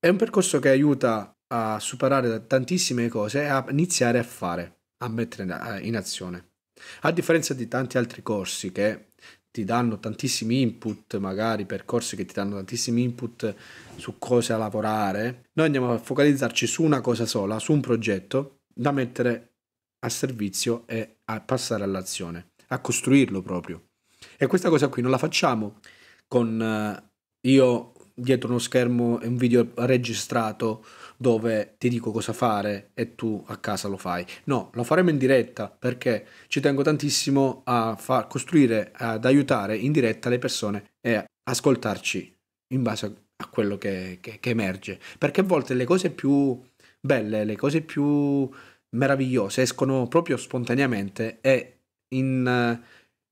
È un percorso che aiuta a superare tantissime cose e a iniziare a fare, a mettere eh, in azione. A differenza di tanti altri corsi che ti danno tantissimi input, magari percorsi che ti danno tantissimi input su cose a lavorare, noi andiamo a focalizzarci su una cosa sola, su un progetto da mettere a servizio e a passare all'azione, a costruirlo proprio. E questa cosa qui non la facciamo con eh, io dietro uno schermo e un video registrato dove ti dico cosa fare e tu a casa lo fai. No, lo faremo in diretta perché ci tengo tantissimo a far costruire, ad aiutare in diretta le persone e ascoltarci in base a quello che, che, che emerge. Perché a volte le cose più belle, le cose più meravigliose escono proprio spontaneamente e in eh,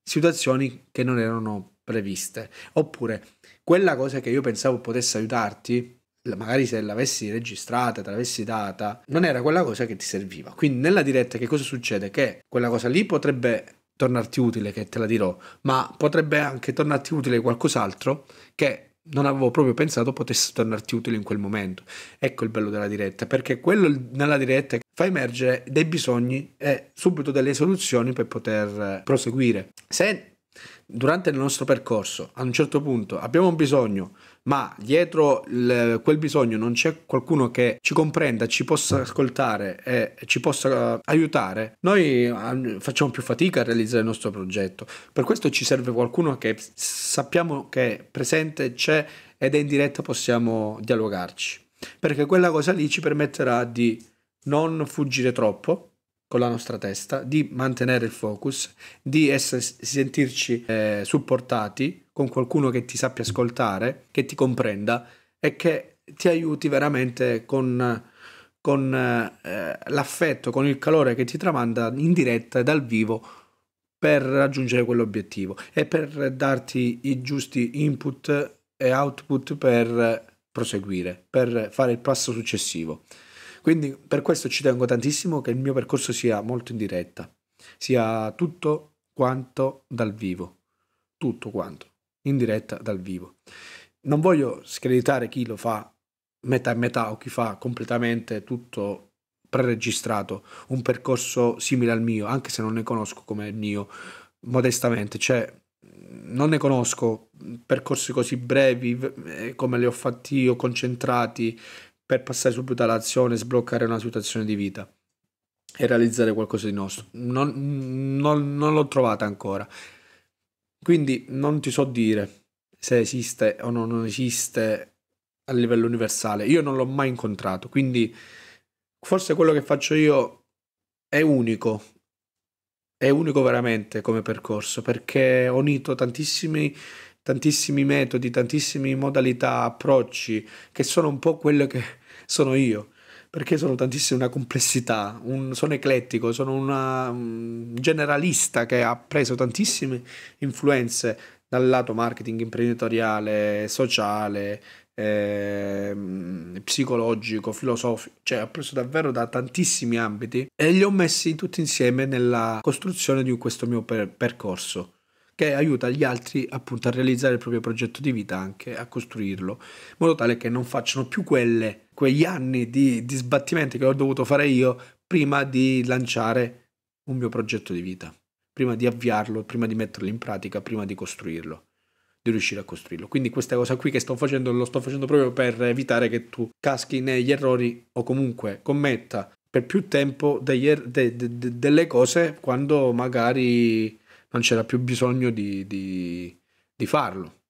situazioni che non erano previste. Oppure quella cosa che io pensavo potesse aiutarti, magari se l'avessi registrata, te l'avessi data, non era quella cosa che ti serviva. Quindi nella diretta che cosa succede? Che quella cosa lì potrebbe tornarti utile, che te la dirò, ma potrebbe anche tornarti utile qualcos'altro che non avevo proprio pensato potesse tornarti utile in quel momento. Ecco il bello della diretta, perché quello nella diretta fa emergere dei bisogni e subito delle soluzioni per poter proseguire. Se durante il nostro percorso a un certo punto abbiamo un bisogno, ma dietro il, quel bisogno non c'è qualcuno che ci comprenda, ci possa ascoltare e ci possa eh, aiutare, noi eh, facciamo più fatica a realizzare il nostro progetto. Per questo ci serve qualcuno che sappiamo che è presente, c'è ed è in diretta possiamo dialogarci, perché quella cosa lì ci permetterà di non fuggire troppo con la nostra testa, di mantenere il focus, di essere, sentirci eh, supportati con qualcuno che ti sappia ascoltare, che ti comprenda e che ti aiuti veramente con, con eh, l'affetto, con il calore che ti tramanda in diretta e dal vivo per raggiungere quell'obiettivo e per darti i giusti input e output per proseguire, per fare il passo successivo. Quindi per questo ci tengo tantissimo che il mio percorso sia molto in diretta, sia tutto quanto dal vivo, tutto quanto, in diretta dal vivo. Non voglio screditare chi lo fa metà e metà o chi fa completamente tutto preregistrato, un percorso simile al mio, anche se non ne conosco come il mio, modestamente, cioè non ne conosco percorsi così brevi eh, come li ho fatti io, concentrati, per passare subito all'azione, sbloccare una situazione di vita e realizzare qualcosa di nostro. Non, non, non l'ho trovata ancora. Quindi non ti so dire se esiste o non esiste a livello universale. Io non l'ho mai incontrato, quindi forse quello che faccio io è unico. È unico veramente come percorso perché ho unito tantissimi tantissimi metodi, tantissime modalità, approcci, che sono un po' quello che sono io, perché sono tantissime, una complessità, un, sono eclettico, sono una, un mm, generalista che ha preso tantissime influenze dal lato marketing imprenditoriale, sociale, eh, psicologico, filosofico, cioè ha preso davvero da tantissimi ambiti e li ho messi tutti insieme nella costruzione di questo mio per- percorso che aiuta gli altri appunto a realizzare il proprio progetto di vita, anche a costruirlo, in modo tale che non facciano più quelle, quegli anni di, di sbattimenti che ho dovuto fare io prima di lanciare un mio progetto di vita, prima di avviarlo, prima di metterlo in pratica, prima di costruirlo Di riuscire a costruirlo. Quindi questa cosa qui che sto facendo lo sto facendo proprio per evitare che tu caschi negli errori o comunque commetta per più tempo degli er- de- de- de- delle cose quando magari non c'era più bisogno di, di, di farlo.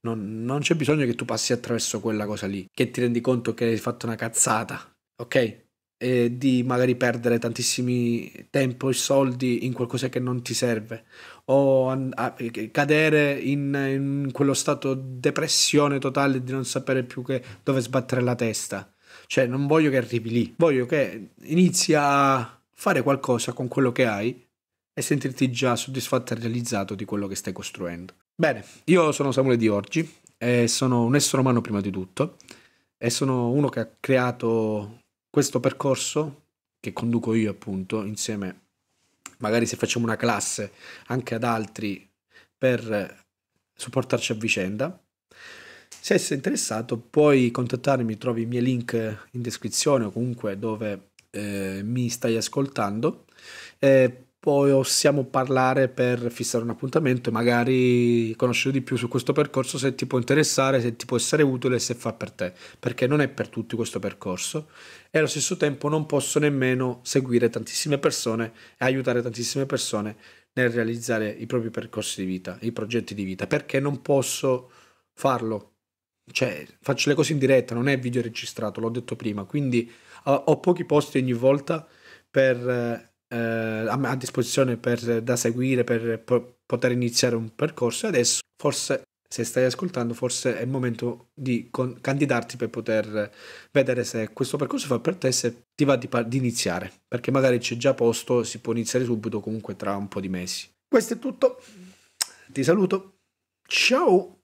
Non, non, c'è bisogno che tu passi attraverso quella cosa lì, che ti rendi conto che hai fatto una cazzata, ok? E di magari perdere tantissimi tempo e soldi in qualcosa che non ti serve o a, a, eh, cadere in, in, quello stato depressione totale di non sapere più dove sbattere la testa. Cioè, non voglio che arrivi lì, voglio che inizi a fare qualcosa con quello che hai e sentirti già soddisfatto e realizzato di quello che stai costruendo. Bene, io sono Samuele Di Orgi e sono un essere umano prima di tutto e sono uno che ha creato questo percorso che conduco io appunto insieme magari se facciamo una classe anche ad altri per supportarci a vicenda. Se sei interessato puoi contattarmi, trovi i miei link in descrizione o comunque dove eh, mi stai ascoltando. Eh, possiamo parlare per fissare un appuntamento e magari conoscere di più su questo percorso se ti può interessare, se ti può essere utile, se fa per te, perché non è per tutti questo percorso e allo stesso tempo non posso nemmeno seguire tantissime persone e aiutare tantissime persone nel realizzare i propri percorsi di vita, i progetti di vita, perché non posso farlo. Cioè, faccio le cose in diretta, non è video registrato, l'ho detto prima, quindi ho pochi posti ogni volta per eh, eh, a, disposizione per, da seguire per po- poter iniziare un percorso. Adesso forse se stai ascoltando, forse è il momento di con- candidarti per poter vedere se questo percorso fa per te, se ti va di, par- di iniziare, perché magari c'è già posto, si può iniziare subito comunque tra un po' di mesi. Questo è tutto, ti saluto, ciao!